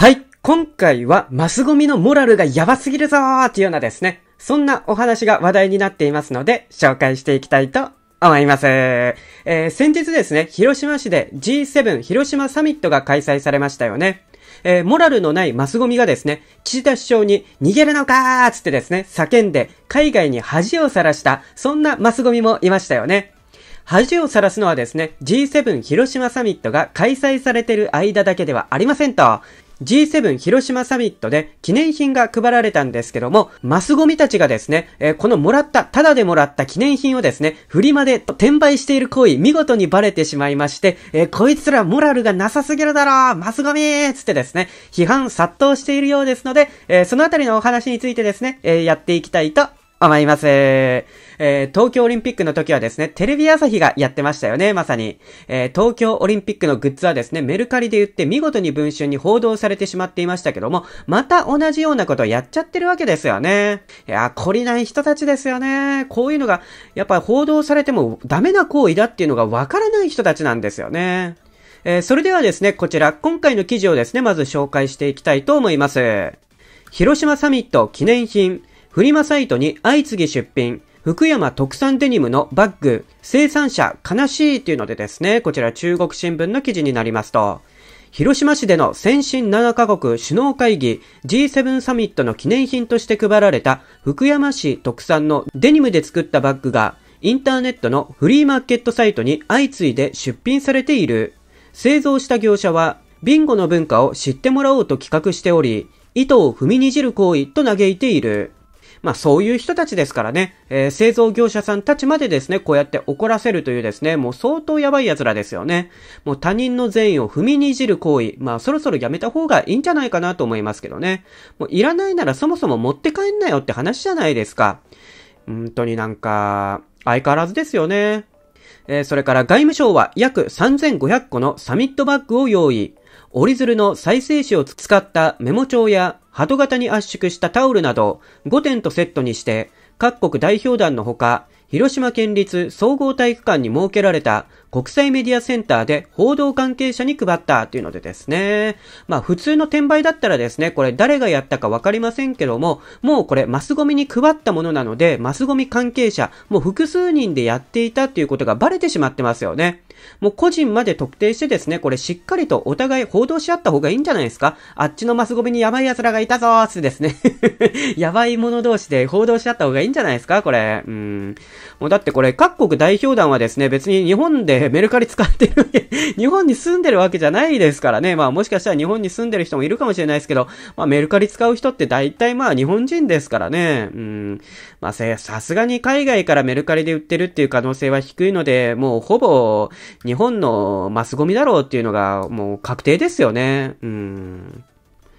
はい、今回はマスゴミのモラルがやばすぎるぞーっていうようなですね、そんなお話が話題になっていますので、紹介していきたいと思います。えー、先日ですね、広島市で G7 広島サミットが開催されましたよね。えー、モラルのないマスゴミがですね、岸田首相に逃げるのかーつってですね、叫んで海外に恥をさらした、そんなマスゴミもいましたよね。恥をさらすのはですね、G7 広島サミットが開催されている間だけではありませんと、G7 広島サミットで記念品が配られたんですけども、マスゴミたちがですね、えー、このもらった、ただでもらった記念品をですね、フリマで転売している行為、見事にバレてしまいまして、えー、こいつらモラルがなさすぎるだろマスゴミーつってですね、批判殺到しているようですので、えー、そのあたりのお話についてですね、えやっていきたいと思います。えー、東京オリンピックの時はですね、テレビ朝日がやってましたよね、まさに。えー、東京オリンピックのグッズはですね、メルカリで言って見事に文春に報道されてしまっていましたけども、また同じようなことをやっちゃってるわけですよね。いや、懲りない人たちですよね。こういうのが、やっぱり報道されてもダメな行為だっていうのがわからない人たちなんですよね。えー、それではですね、こちら、今回の記事をですね、まず紹介していきたいと思います。広島サミット記念品、フリマサイトに相次ぎ出品、福山特産デニムのバッグ、生産者悲しいっていうのでですね、こちら中国新聞の記事になりますと、広島市での先進7カ国首脳会議 G7 サミットの記念品として配られた福山市特産のデニムで作ったバッグがインターネットのフリーマーケットサイトに相次いで出品されている。製造した業者はビンゴの文化を知ってもらおうと企画しており、意図を踏みにじる行為と嘆いている。まあそういう人たちですからね、えー、製造業者さんたちまでですね、こうやって怒らせるというですね、もう相当やばい奴らですよね。もう他人の善意を踏みにじる行為、まあそろそろやめた方がいいんじゃないかなと思いますけどね。もういらないならそもそも持って帰んなよって話じゃないですか。本当になんか、相変わらずですよね。えー、それから外務省は約3500個のサミットバッグを用意。折り鶴の再生紙を使ったメモ帳や鳩型に圧縮したタオルなど5点とセットにして、各国代表団のほか、広島県立総合体育館に設けられた国際メディアセンターで報道関係者に配ったというのでですね。まあ普通の転売だったらですね、これ誰がやったかわかりませんけども、もうこれマスゴミに配ったものなので、マスゴミ関係者、もう複数人でやっていたっていうことがバレてしまってますよね。もう個人まで特定してですね、これしっかりとお互い報道し合った方がいいんじゃないですかあっちのマスゴミにやばい奴らがいたぞーってですね やばい者同士で報道し合った方がいいんじゃないですかこれ。うん。もうだってこれ各国代表団はですね、別に日本でえー、メルカリ使ってる 日本に住んでるわけじゃないですからね。まあもしかしたら日本に住んでる人もいるかもしれないですけど、まあメルカリ使う人って大体まあ日本人ですからね。うん。まあさすがに海外からメルカリで売ってるっていう可能性は低いので、もうほぼ日本のマスゴミだろうっていうのがもう確定ですよね。うん。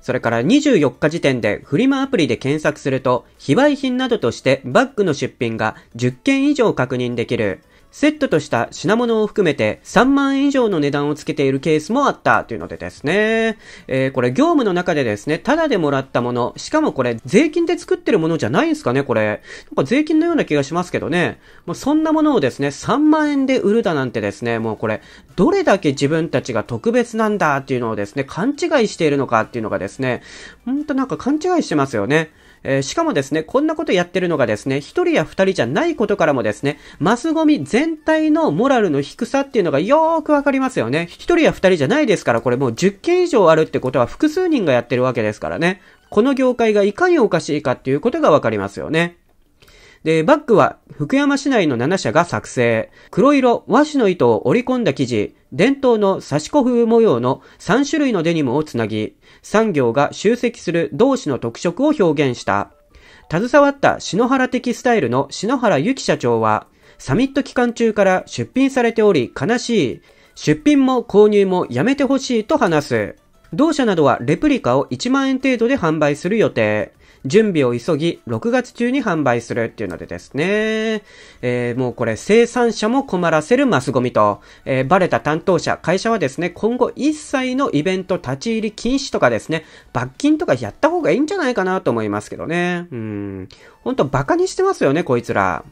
それから24日時点でフリマアプリで検索すると、非売品などとしてバッグの出品が10件以上確認できる。セットとした品物を含めて3万円以上の値段をつけているケースもあったというのでですね、えー、これ業務の中でですね、ただでもらったもの、しかもこれ税金で作ってるものじゃないんですかね、これ。なんか税金のような気がしますけどね、もうそんなものをですね、3万円で売るだなんてですね、もうこれ、どれだけ自分たちが特別なんだっていうのをですね、勘違いしているのかっていうのがですね、ほんとなんか勘違いしてますよね。えー、しかもですね、こんなことやってるのがですね、一人や二人じゃないことからもですね、マスゴミ全体のモラルの低さっていうのがよーくわかりますよね。一人や二人じゃないですから、これもう10件以上あるってことは複数人がやってるわけですからね。この業界がいかにおかしいかっていうことがわかりますよね。で、バッグは福山市内の7社が作成。黒色、和紙の糸を織り込んだ生地、伝統の刺し子風模様の3種類のデニムをつなぎ、産業が集積する同志の特色を表現した。携わった篠原的スタイルの篠原由紀社長は、サミット期間中から出品されており悲しい。出品も購入もやめてほしいと話す。同社などはレプリカを1万円程度で販売する予定。準備を急ぎ、6月中に販売するっていうのでですね、えー、もうこれ生産者も困らせるマスゴミと、えー、バレた担当者、会社はですね、今後一切のイベント立ち入り禁止とかですね、罰金とかやった方がいいんじゃないかなと思いますけどね。うん。ほんと馬鹿にしてますよね、こいつら。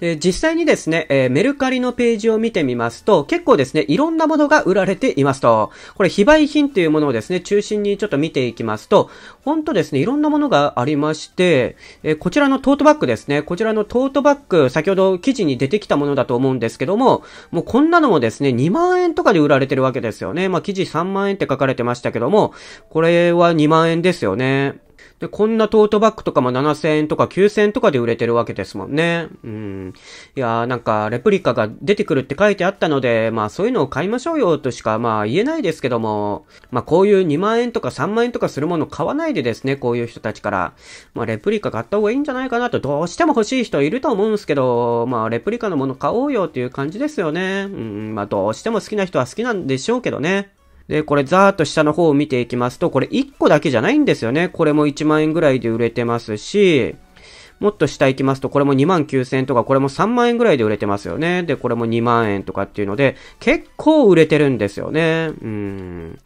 で、実際にですね、えー、メルカリのページを見てみますと、結構ですね、いろんなものが売られていますと、これ非売品というものをですね、中心にちょっと見ていきますと、ほんとですね、いろんなものがありまして、えー、こちらのトートバッグですね、こちらのトートバッグ、先ほど記事に出てきたものだと思うんですけども、もうこんなのもですね、2万円とかで売られてるわけですよね。まあ、記事3万円って書かれてましたけども、これは2万円ですよね。で、こんなトートバッグとかも7000円とか9000円とかで売れてるわけですもんね。うん。いやーなんか、レプリカが出てくるって書いてあったので、まあそういうのを買いましょうよとしか、まあ言えないですけども、まあこういう2万円とか3万円とかするもの買わないでですね、こういう人たちから。まあレプリカ買った方がいいんじゃないかなと、どうしても欲しい人いると思うんですけど、まあレプリカのもの買おうよっていう感じですよね。うん、まあどうしても好きな人は好きなんでしょうけどね。で、これざーっと下の方を見ていきますと、これ1個だけじゃないんですよね。これも1万円ぐらいで売れてますし、もっと下行きますと、これも2万9000円とか、これも3万円ぐらいで売れてますよね。で、これも2万円とかっていうので、結構売れてるんですよね。うん。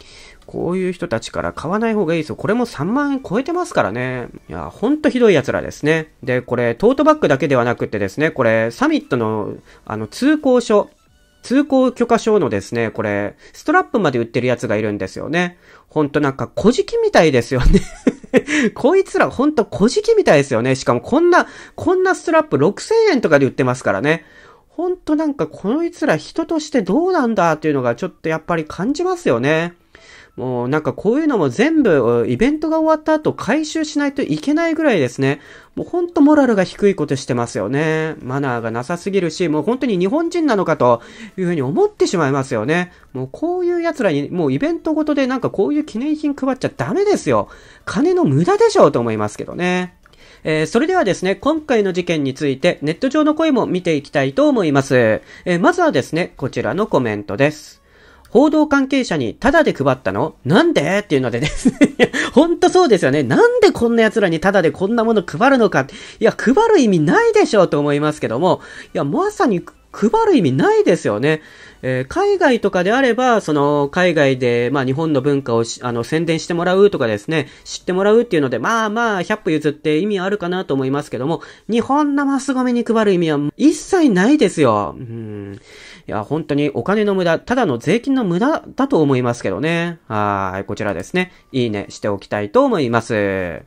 こういう人たちから買わない方がいいですよ。これも3万円超えてますからね。いや、ほんとひどい奴らですね。で、これ、トートバッグだけではなくてですね、これ、サミットの、あの、通行書。通行許可証のですね、これ、ストラップまで売ってるやつがいるんですよね。ほんとなんか、小じきみたいですよね こいつらほんと小じきみたいですよね。しかもこんな、こんなストラップ6000円とかで売ってますからね。ほんとなんかこいつら人としてどうなんだっていうのがちょっとやっぱり感じますよね。もうなんかこういうのも全部イベントが終わった後回収しないといけないぐらいですね。もうほんとモラルが低いことしてますよね。マナーがなさすぎるし、もう本当に日本人なのかというふうに思ってしまいますよね。もうこういう奴らにもうイベントごとでなんかこういう記念品配っちゃダメですよ。金の無駄でしょうと思いますけどね。えー、それではですね、今回の事件についてネット上の声も見ていきたいと思います。えー、まずはですね、こちらのコメントです。報道関係者にタダで配ったのなんでっていうのでですね、ほんとそうですよね。なんでこんな奴らにタダでこんなもの配るのか。いや、配る意味ないでしょうと思いますけども、いや、まさに配る意味ないですよね。えー、海外とかであれば、その、海外で、まあ、日本の文化をあの、宣伝してもらうとかですね、知ってもらうっていうので、まあまあ、100歩譲って意味あるかなと思いますけども、日本のマスゴミに配る意味は一切ないですよ。うん。いや、本当にお金の無駄、ただの税金の無駄だと思いますけどね。はい、こちらですね。いいねしておきたいと思います。え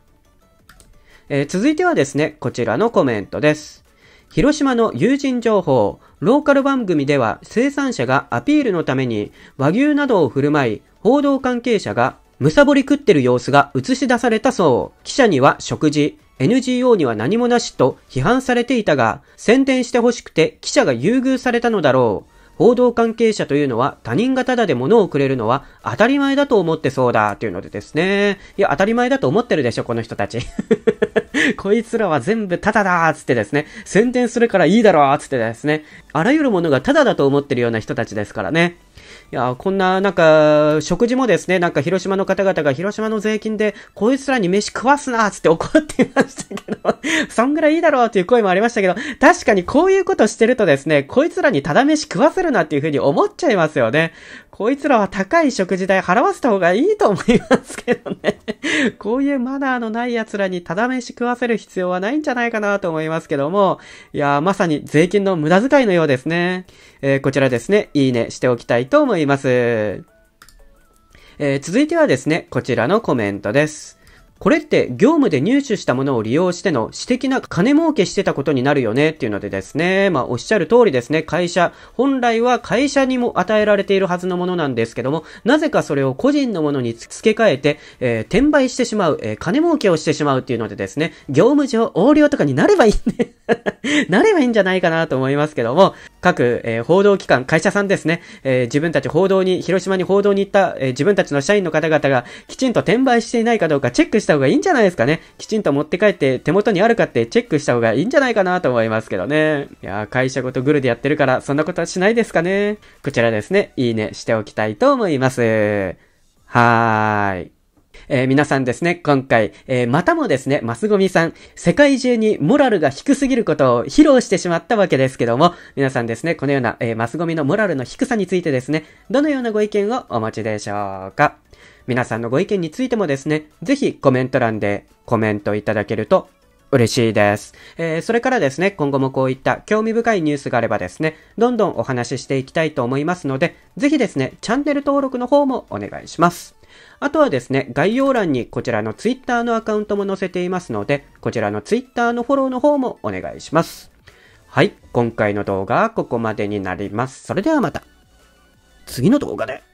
ー、続いてはですね、こちらのコメントです。広島の友人情報、ローカル番組では生産者がアピールのために和牛などを振る舞い、報道関係者がむさぼり食ってる様子が映し出されたそう。記者には食事、NGO には何もなしと批判されていたが、宣伝してほしくて記者が優遇されたのだろう。報道関係者というのは他人がタダで物をくれるのは当たり前だと思ってそうだというのでですね。いや、当たり前だと思ってるでしょ、この人たち。こいつらは全部タダだーつってですね。宣伝するからいいだろーつってですね。あらゆるものがタダだと思ってるような人たちですからね。いや、こんな、なんか、食事もですね、なんか広島の方々が広島の税金で、こいつらに飯食わすなつって怒ってましたけど、そんぐらいいいだろうっていう声もありましたけど、確かにこういうことしてるとですね、こいつらにただ飯食わせるなっていうふうに思っちゃいますよね。こいつらは高い食事代払わせた方がいいと思いますけどね。こういうマナーのない奴らにただ飯食わせる必要はないんじゃないかなと思いますけども、いやまさに税金の無駄遣いのようですね。えー、こちらですね、いいねしておきたいいと思います。えー、続いてはですね、こちらのコメントです。これって業務で入手したものを利用しての私的な金儲けしてたことになるよねっていうのでですね、まあおっしゃる通りですね、会社、本来は会社にも与えられているはずのものなんですけども、なぜかそれを個人のものに付け替えて、えー、転売してしまう、えー、金儲けをしてしまうっていうのでですね、業務上横領とかになればいいね、なればいいんじゃないかなと思いますけども、各、えー、報道機関、会社さんですね、えー、自分たち報道に、広島に報道に行った、えー、自分たちの社員の方々がきちんと転売していないかどうかチェックした方がいいんじゃないですかね。きちんと持って帰って手元にあるかってチェックした方がいいんじゃないかなと思いますけどね。いや会社ごとグルでやってるから、そんなことはしないですかね。こちらですね、いいねしておきたいと思います。はーい。えー、皆さんですね、今回、えー、またもですね、マスゴミさん、世界中にモラルが低すぎることを披露してしまったわけですけども、皆さんですね、このような、えー、マスゴミのモラルの低さについてですね、どのようなご意見をお持ちでしょうか皆さんのご意見についてもですね、ぜひコメント欄でコメントいただけると嬉しいです。えー、それからですね、今後もこういった興味深いニュースがあればですね、どんどんお話ししていきたいと思いますので、ぜひですね、チャンネル登録の方もお願いします。あとはですね、概要欄にこちらの Twitter のアカウントも載せていますので、こちらの Twitter のフォローの方もお願いします。はい、今回の動画はここまでになります。それではまた、次の動画で。